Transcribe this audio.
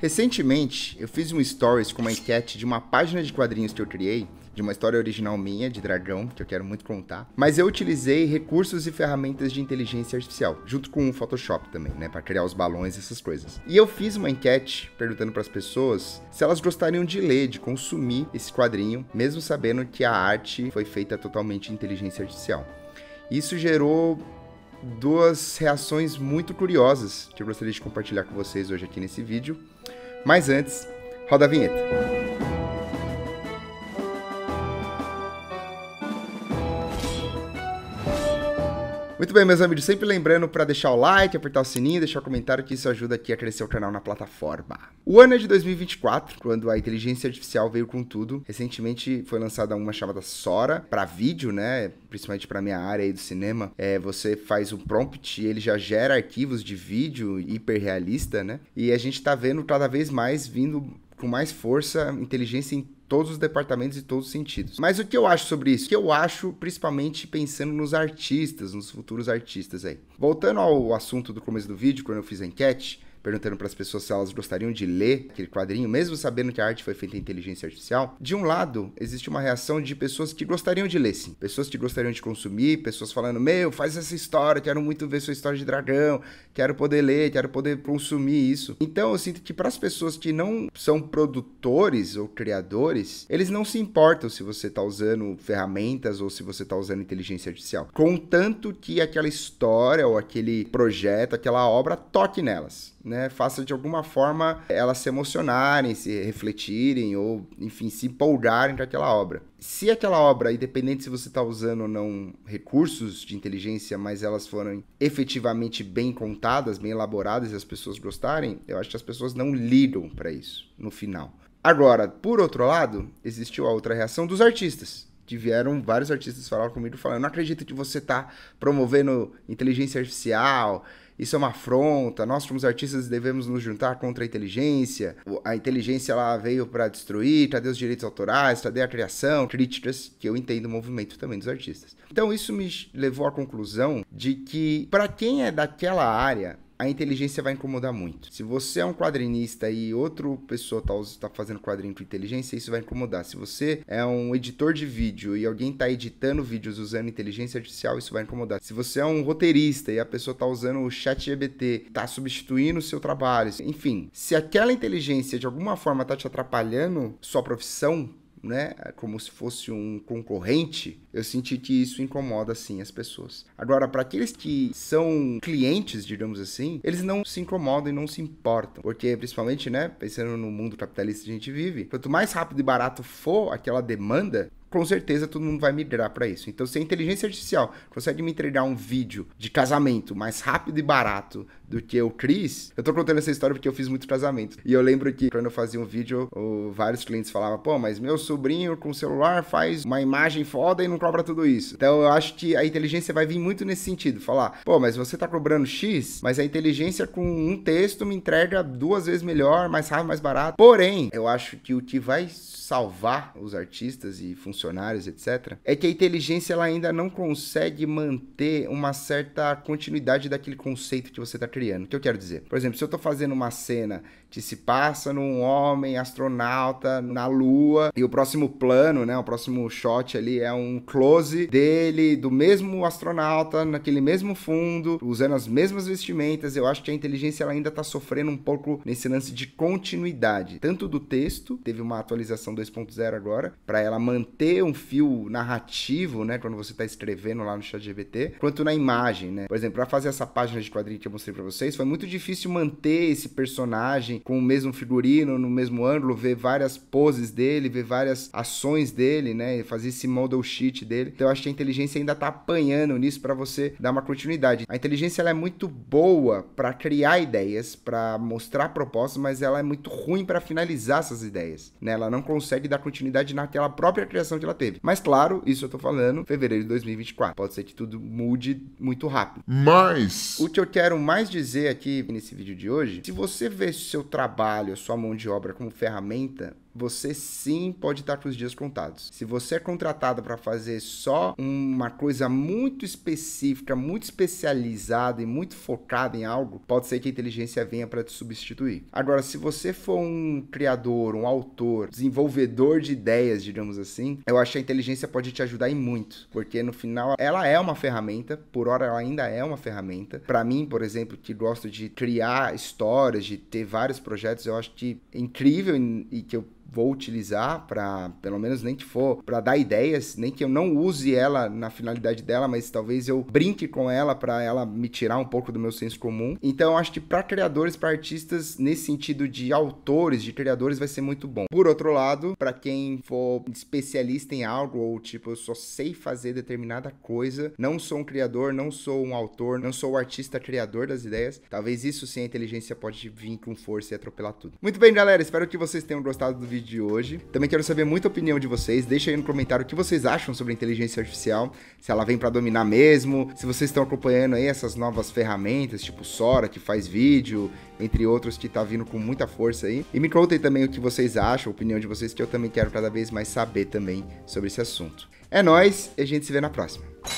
Recentemente, eu fiz um stories com uma enquete de uma página de quadrinhos que eu criei, de uma história original minha, de dragão, que eu quero muito contar, mas eu utilizei recursos e ferramentas de inteligência artificial, junto com o Photoshop também, né, para criar os balões e essas coisas. E eu fiz uma enquete perguntando para as pessoas se elas gostariam de ler, de consumir esse quadrinho, mesmo sabendo que a arte foi feita totalmente em inteligência artificial. Isso gerou duas reações muito curiosas que eu gostaria de compartilhar com vocês hoje aqui nesse vídeo. Mas antes, roda a vinheta. Muito bem, meus amigos, sempre lembrando para deixar o like, apertar o sininho, deixar o comentário que isso ajuda aqui a crescer o canal na plataforma. O ano é de 2024, quando a inteligência artificial veio com tudo. Recentemente foi lançada uma chamada Sora para vídeo, né? Principalmente para minha área aí do cinema. É, você faz um prompt, ele já gera arquivos de vídeo hiperrealista, né? E a gente tá vendo cada vez mais vindo com mais força inteligência todos os departamentos e todos os sentidos. Mas o que eu acho sobre isso? O que eu acho, principalmente pensando nos artistas, nos futuros artistas aí. Voltando ao assunto do começo do vídeo, quando eu fiz a enquete, perguntando para as pessoas se elas gostariam de ler aquele quadrinho, mesmo sabendo que a arte foi feita em inteligência artificial, de um lado, existe uma reação de pessoas que gostariam de ler, sim. Pessoas que gostariam de consumir, pessoas falando: Meu, faz essa história, quero muito ver sua história de dragão, quero poder ler, quero poder consumir isso. Então, eu sinto que para as pessoas que não são produtores ou criadores, eles não se importam se você está usando ferramentas ou se você está usando inteligência artificial. Contanto que aquela história ou aquele projeto, aquela obra toque nelas né, faça de alguma forma elas se emocionarem, se refletirem ou, enfim, se empolgarem com aquela obra. Se aquela obra, independente se você está usando ou não recursos de inteligência, mas elas foram efetivamente bem contadas, bem elaboradas e as pessoas gostarem, eu acho que as pessoas não ligam para isso no final. Agora, por outro lado, existiu a outra reação dos artistas tiveram vários artistas falar comigo falando, eu não acredito que você tá promovendo inteligência artificial, isso é uma afronta, nós como artistas devemos nos juntar contra a inteligência, a inteligência ela veio para destruir, cadê os direitos autorais, cadê a criação, críticas que eu entendo o movimento também dos artistas. Então isso me levou à conclusão de que para quem é daquela área, a inteligência vai incomodar muito. Se você é um quadrinista e outra pessoa está tá fazendo quadrinho com inteligência, isso vai incomodar. Se você é um editor de vídeo e alguém está editando vídeos usando inteligência artificial, isso vai incomodar. Se você é um roteirista e a pessoa está usando o chat GBT, está substituindo o seu trabalho, enfim, se aquela inteligência de alguma forma está te atrapalhando sua profissão, né, como se fosse um concorrente, eu senti que isso incomoda sim as pessoas. Agora, para aqueles que são clientes, digamos assim, eles não se incomodam e não se importam, porque principalmente, né, pensando no mundo capitalista que a gente vive, quanto mais rápido e barato for aquela demanda, com certeza todo mundo vai migrar para isso. Então, se a inteligência artificial consegue me entregar um vídeo de casamento mais rápido e barato do que o cris, eu tô contando essa história porque eu fiz muito casamento. E eu lembro que quando eu fazia um vídeo, vários clientes falavam, pô, mas meu sobrinho com celular faz uma imagem foda e não cobra tudo isso. Então, eu acho que a inteligência vai vir muito nesse sentido, falar, pô, mas você tá cobrando X, mas a inteligência com um texto me entrega duas vezes melhor, mais rápido, mais barato. Porém, eu acho que o que vai salvar os artistas e funcionários funcionários, etc., é que a inteligência ela ainda não consegue manter uma certa continuidade daquele conceito que você está criando. O que eu quero dizer? Por exemplo, se eu estou fazendo uma cena que se passa num homem astronauta na Lua e o próximo plano, né, o próximo shot ali é um close dele do mesmo astronauta naquele mesmo fundo, usando as mesmas vestimentas. Eu acho que a inteligência ela ainda tá sofrendo um pouco nesse lance de continuidade, tanto do texto, teve uma atualização 2.0 agora, para ela manter um fio narrativo, né, quando você tá escrevendo lá no chat GBT, quanto na imagem, né? Por exemplo, para fazer essa página de quadrinho que eu mostrei para vocês, foi muito difícil manter esse personagem com o mesmo figurino, no mesmo ângulo, ver várias poses dele, ver várias ações dele, né? Fazer esse model sheet dele. Então eu acho que a inteligência ainda tá apanhando nisso para você dar uma continuidade. A inteligência ela é muito boa para criar ideias, para mostrar propostas, mas ela é muito ruim para finalizar essas ideias, né? Ela não consegue dar continuidade naquela própria criação que ela teve. Mas claro, isso eu tô falando, fevereiro de 2024. Pode ser que tudo mude muito rápido. Mas o que eu quero mais dizer aqui nesse vídeo de hoje, se você vê seu trabalho, a sua mão de obra como ferramenta você sim pode estar com os dias contados. Se você é contratado para fazer só uma coisa muito específica, muito especializada e muito focada em algo, pode ser que a inteligência venha para te substituir. Agora, se você for um criador, um autor, desenvolvedor de ideias, digamos assim, eu acho que a inteligência pode te ajudar em muito, porque no final ela é uma ferramenta, por hora ela ainda é uma ferramenta. Para mim, por exemplo, que gosto de criar histórias, de ter vários projetos, eu acho que é incrível e que eu vou utilizar para, pelo menos nem que for, para dar ideias, nem que eu não use ela na finalidade dela, mas talvez eu brinque com ela para ela me tirar um pouco do meu senso comum. Então, acho que para criadores, para artistas, nesse sentido de autores, de criadores, vai ser muito bom. Por outro lado, para quem for especialista em algo ou tipo, eu só sei fazer determinada coisa, não sou um criador, não sou um autor, não sou o artista criador das ideias, talvez isso sim a inteligência pode vir com força e atropelar tudo. Muito bem, galera, espero que vocês tenham gostado do vídeo vídeo de hoje. Também quero saber muita opinião de vocês. Deixa aí no comentário o que vocês acham sobre a inteligência artificial, se ela vem para dominar mesmo, se vocês estão acompanhando aí essas novas ferramentas, tipo Sora, que faz vídeo, entre outros que tá vindo com muita força aí. E me contem também o que vocês acham, a opinião de vocês, que eu também quero cada vez mais saber também sobre esse assunto. É nós e a gente se vê na próxima.